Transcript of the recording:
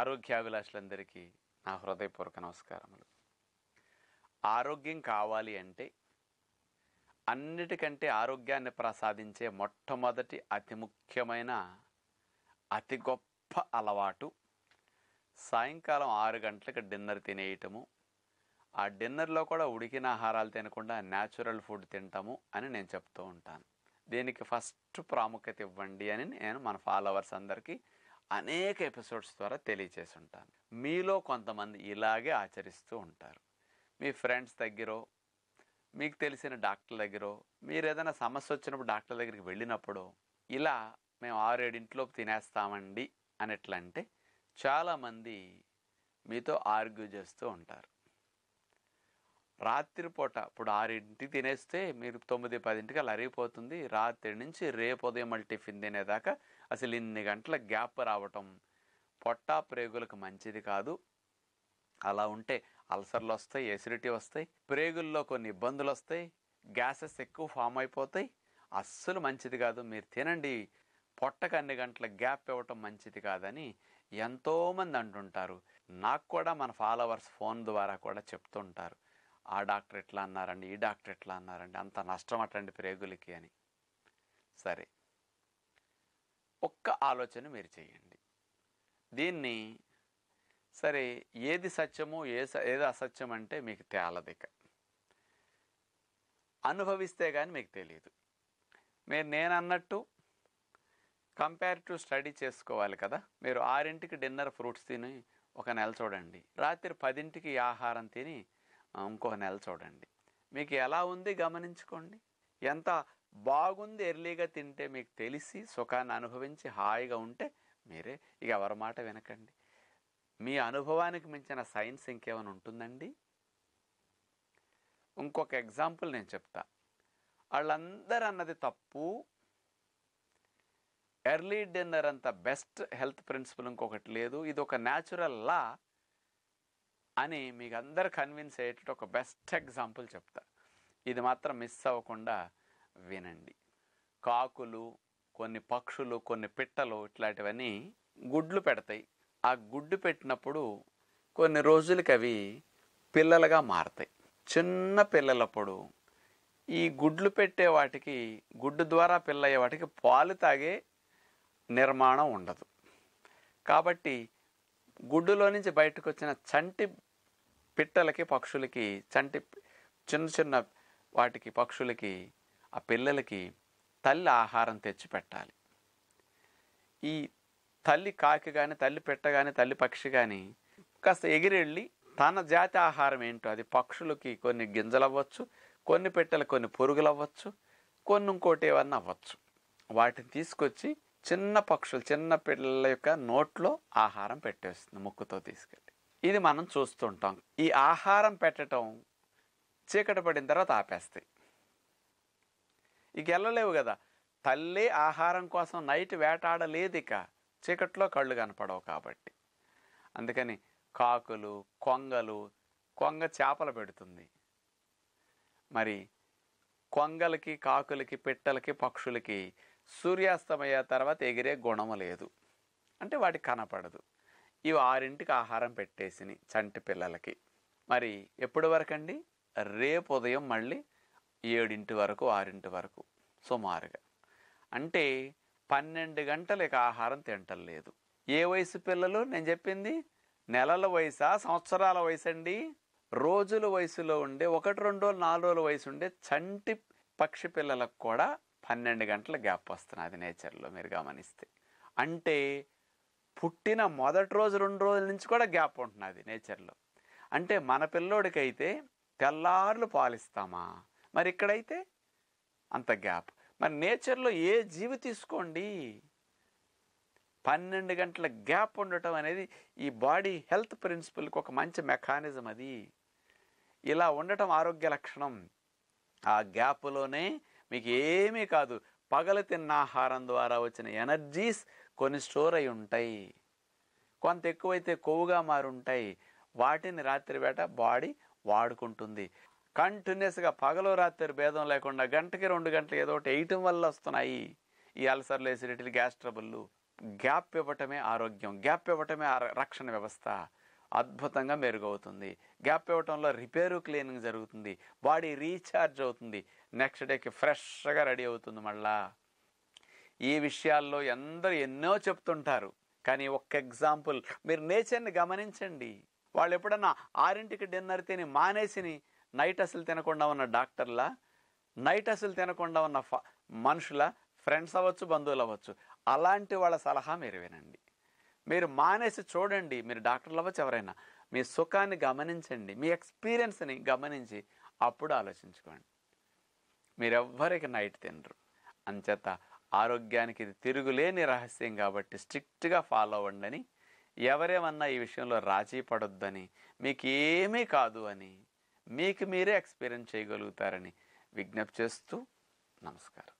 ఆరోగ్యాభిలాషులందరికీ నా హృదయపూర్వక నమస్కారములు ఆరోగ్యం కావాలి అంటే అన్నిటికంటే ఆరోగ్యాన్ని ప్రసాదించే మొట్టమొదటి అతి ముఖ్యమైన అతి గొప్ప అలవాటు సాయంకాలం ఆరు గంటలకు డిన్నర్ తినేయటము ఆ డిన్నర్లో కూడా ఉడికిన ఆహారాలు తినకుండా న్యాచురల్ ఫుడ్ తింటాము అని నేను చెప్తూ ఉంటాను దీనికి ఫస్ట్ ప్రాముఖ్యత ఇవ్వండి అని నేను మన ఫాలోవర్స్ అందరికీ అనేక ఎపిసోడ్స్ ద్వారా తెలియచేసి ఉంటాను మీలో కొంతమంది ఇలాగే ఆచరిస్తూ ఉంటారు మీ ఫ్రెండ్స్ దగ్గరో మీకు తెలిసిన డాక్టర్ దగ్గరో మీరు ఏదైనా సమస్య వచ్చినప్పుడు డాక్టర్ దగ్గరికి వెళ్ళినప్పుడు ఇలా మేము ఆరేడింటిలోపు తినేస్తామండి అనేట్లంటే చాలామంది మీతో ఆర్గ్యూ చేస్తూ ఉంటారు రాత్రిపూట ఇప్పుడు ఆరింటికి తినేస్తే మీరు తొమ్మిది పదింటికి అలా అరిగిపోతుంది రాత్రి నుంచి రేపు ఉదయం మళ్ళీ టిఫిన్ తినేదాకా అసలు ఇన్ని గంటల గ్యాప్ రావటం పొట్టా ప్రేగులకు మంచిది కాదు అలా ఉంటే అల్సర్లు వస్తాయి ఎసిడిటీ వస్తాయి ప్రేగుల్లో కొన్ని ఇబ్బందులు వస్తాయి గ్యాసెస్ ఎక్కువ ఫామ్ అయిపోతాయి అస్సలు మంచిది కాదు మీరు తినండి పొట్టకు అన్ని గంటల గ్యాప్ ఇవ్వటం మంచిది కాదని ఎంతోమంది అంటుంటారు నాకు కూడా మన ఫాలోవర్స్ ఫోన్ ద్వారా కూడా చెప్తుంటారు ఆ డాక్టర్ ఎట్లా అన్నారండి ఈ డాక్టర్ ఎట్లా అన్నారండి అంత నష్టం అట్లాంటి ప్రేగులకి అని సరే ఒక్క ఆలోచన మీరు చేయండి దీన్ని సరే ఏది సత్యమో ఏ ఏది అసత్యం అంటే మీకు తేలదిక అనుభవిస్తే కానీ మీకు తెలియదు మీరు నేను అన్నట్టు కంపేర్ టు స్టడీ చేసుకోవాలి కదా మీరు ఆరింటికి డిన్నర్ ఫ్రూట్స్ తిని ఒక నెల చూడండి రాత్రి పదింటికి ఆహారం తిని ఇంకో నెల చూడండి మీకు ఎలా ఉంది గమనించుకోండి ఎంత బాగుంది ఎర్లీగా తింటే మీకు తెలిసి సుఖాన్ని అనుభవించి హాయిగా ఉంటే మీరే ఇక ఎవరి మాట వినకండి మీ అనుభవానికి మించిన సైన్స్ ఇంకేమైనా ఉంటుందండి ఇంకొక ఎగ్జాంపుల్ నేను చెప్తా వాళ్ళందరూ అన్నది తప్పు ఎర్లీ డిన్నర్ అంత బెస్ట్ హెల్త్ ప్రిన్సిపల్ ఇంకొకటి లేదు ఇది ఒక న్యాచురల్ లా అని మీకు అందరు కన్విన్స్ అయ్యేటట్టు ఒక బెస్ట్ ఎగ్జాంపుల్ చెప్తా ఇది మాత్రం మిస్ అవ్వకుండా వినండి కాకులు కొన్ని పక్షులు కొన్ని పిట్టలు ఇట్లాంటివన్నీ గుడ్లు పెడతాయి ఆ గుడ్డు పెట్టినప్పుడు కొన్ని రోజులకి అవి పిల్లలుగా మారతాయి చిన్న పిల్లలప్పుడు ఈ గుడ్లు పెట్టే వాటికి గుడ్డు ద్వారా పిల్లయ్యే వాటికి పాలు తాగే నిర్మాణం ఉండదు కాబట్టి గుడ్డులో నుంచి బయటకు వచ్చిన చంటి పిట్టలకి పక్షులకి చంటి చిన్న చిన్న వాటికి పక్షులకి ఆ పిల్లలకి తల్లి ఆహారం తెచ్చి పెట్టాలి ఈ తల్లి కాకి కానీ తల్లి పెట్ట కానీ తల్లి పక్షి కానీ కాస్త ఎగిరెళ్ళి తన జాతి ఆహారం ఏంటో అది పక్షులకి కొన్ని గింజలు అవ్వచ్చు కొన్ని పెట్టెలు కొన్ని పురుగులు అవ్వచ్చు కొన్ని ఇంకోటి ఏమన్నా అవ్వచ్చు వాటిని తీసుకొచ్చి చిన్న పక్షులు చిన్న పిల్లల యొక్క నోట్లో ఆహారం పెట్టేస్తుంది ముక్కుతో తీసుకెళ్ళి ఇది మనం చూస్తుంటాం ఈ ఆహారం పెట్టడం చీకటి పడిన తర్వాత ఆపేస్తాయి ఇక వెళ్ళలేవు కదా తల్లి ఆహారం కోసం నైట్ వేటాడలేదు ఇక చీకట్లో కళ్ళు కనపడవు కాబట్టి అందుకని కాకులు కొంగలు కొంగ చేపలు పెడుతుంది మరి కొంగలకి కాకులకి పిట్టలకి పక్షులకి సూర్యాస్తమయ్యే తర్వాత ఎగిరే గుణం లేదు అంటే వాటికి కనపడదు ఇవి ఆరింటికి ఆహారం పెట్టేసిని చంటి పిల్లలకి మరి ఎప్పుడు వరకు అండి రేపు ఉదయం మళ్ళీ ఏడింటి వరకు ఆరింటి వరకు సుమారుగా అంటే పన్నెండు గంటలు ఇక ఆహారం తింటలేదు ఏ వయసు పిల్లలు నేను చెప్పింది నెలల వయసా సంవత్సరాల వయసు అండి రోజుల వయసులో ఉండే ఒకటి రెండు రోజులు నాలుగు రోజుల వయసు ఉండే చంటి పక్షి పిల్లలకు కూడా పన్నెండు గంటల గ్యాప్ వస్తున్నాయి అది నేచర్లో మీరు గమనిస్తే అంటే పుట్టిన మొదటి రోజు రెండు రోజుల నుంచి కూడా గ్యాప్ ఉంటున్నది నేచర్లో అంటే మన పిల్లోడికైతే తెల్లారులు పాలిస్తామా మరి ఇక్కడైతే అంత గ్యాప్ మరి నేచర్లో ఏ జీవి తీసుకోండి పన్నెండు గంటల గ్యాప్ ఉండటం అనేది ఈ బాడీ హెల్త్ ప్రిన్సిపల్కి ఒక మంచి మెకానిజం అది ఇలా ఉండటం ఆరోగ్య లక్షణం ఆ గ్యాప్లోనే మీకు ఏమీ కాదు పగలు తిన్న ఆహారం ద్వారా వచ్చిన ఎనర్జీస్ కొన్ని స్టోర్ అయి ఉంటాయి కొంత ఎక్కువైతే కొవ్వుగా మారుంటాయి వాటిని రాత్రి వేట బాడీ వాడుకుంటుంది కంటిన్యూస్గా పగలు రాత్రి భేదం లేకుండా గంటకి రెండు గంటలు ఏదో ఒకటి వేయటం వల్ల వస్తున్నాయి ఈ అల్సర్లు ఎసిడిటీలు గ్యాస్ ట్రబుల్లు గ్యాప్ ఇవ్వటమే ఆరోగ్యం గ్యాప్ ఇవ్వటమే రక్షణ వ్యవస్థ అద్భుతంగా మెరుగవుతుంది గ్యాప్ ఇవ్వటంలో రిపేరు క్లీనింగ్ జరుగుతుంది బాడీ రీఛార్జ్ అవుతుంది నెక్స్ట్ డేకి ఫ్రెష్గా రెడీ అవుతుంది మళ్ళా ఈ విషయాల్లో ఎందరు ఎన్నో చెప్తుంటారు కానీ ఒక్క ఎగ్జాంపుల్ మీరు నేచర్ని గమనించండి వాళ్ళు ఎప్పుడన్నా ఆరింటికి డిన్నర్ తిని మానేసిని నైట్ అసలు తినకుండా ఉన్న డాక్టర్లా నైట్ అసలు తినకుండా ఉన్న మనుషుల ఫ్రెండ్స్ అవ్వచ్చు బంధువులు అవ్వచ్చు అలాంటి వాళ్ళ సలహా మీరు వినండి మీరు మానేసి చూడండి మీరు డాక్టర్లు అవ్వచ్చు ఎవరైనా మీ సుఖాన్ని గమనించండి మీ ఎక్స్పీరియన్స్ని గమనించి అప్పుడు ఆలోచించుకోండి మీరెవ్వరికి నైట్ తినరు అంచేత ఆరోగ్యానికి ఇది తిరుగులేని రహస్యం కాబట్టి స్ట్రిక్ట్గా ఫాలో అవ్వండి అని ఎవరేమన్నా ఈ విషయంలో రాజీ పడొద్దని మీకు ఏమీ కాదు అని మీకు మీరే ఎక్స్పీరియన్స్ చేయగలుగుతారని విజ్ఞప్తి చేస్తూ నమస్కారం